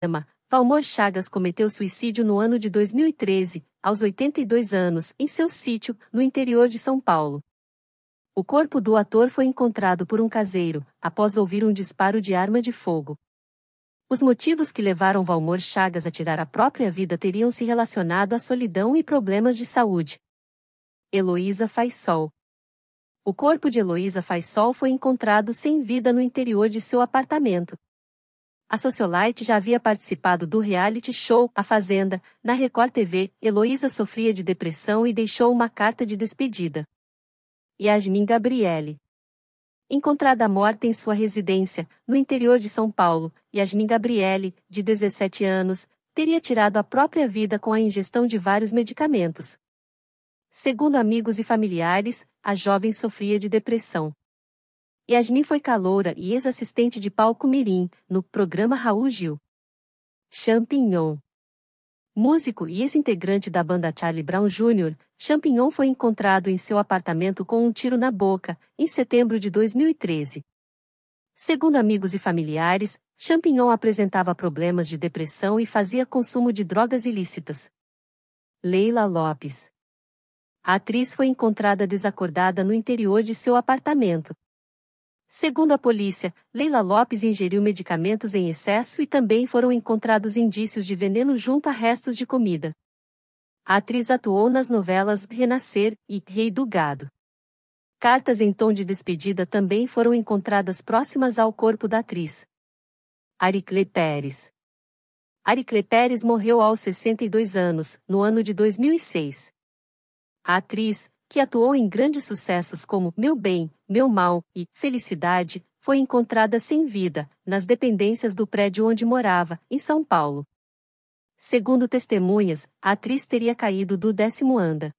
Ema, Valmor Chagas cometeu suicídio no ano de 2013, aos 82 anos, em seu sítio, no interior de São Paulo. O corpo do ator foi encontrado por um caseiro, após ouvir um disparo de arma de fogo. Os motivos que levaram Valmor Chagas a tirar a própria vida teriam se relacionado à solidão e problemas de saúde. Heloísa Faisol. O corpo de Heloísa Faisol foi encontrado sem vida no interior de seu apartamento. A Sociolite já havia participado do reality show A Fazenda, na Record TV. Heloísa sofria de depressão e deixou uma carta de despedida. Yasmin Gabriele. Encontrada morta em sua residência, no interior de São Paulo, Yasmin Gabriele, de 17 anos, teria tirado a própria vida com a ingestão de vários medicamentos. Segundo amigos e familiares, a jovem sofria de depressão. Yasmin foi caloura e ex-assistente de palco Mirim, no programa Raul Gil. Champignon Músico e ex-integrante da banda Charlie Brown Jr., Champignon foi encontrado em seu apartamento com um tiro na boca, em setembro de 2013. Segundo amigos e familiares, Champignon apresentava problemas de depressão e fazia consumo de drogas ilícitas. Leila Lopes a atriz foi encontrada desacordada no interior de seu apartamento. Segundo a polícia, Leila Lopes ingeriu medicamentos em excesso e também foram encontrados indícios de veneno junto a restos de comida. A atriz atuou nas novelas Renascer e Rei do Gado. Cartas em tom de despedida também foram encontradas próximas ao corpo da atriz. Aricle Pérez. Aricle Pérez morreu aos 62 anos, no ano de 2006. A atriz, que atuou em grandes sucessos como Meu Bem, Meu Mal e Felicidade, foi encontrada sem vida, nas dependências do prédio onde morava, em São Paulo. Segundo testemunhas, a atriz teria caído do décimo anda.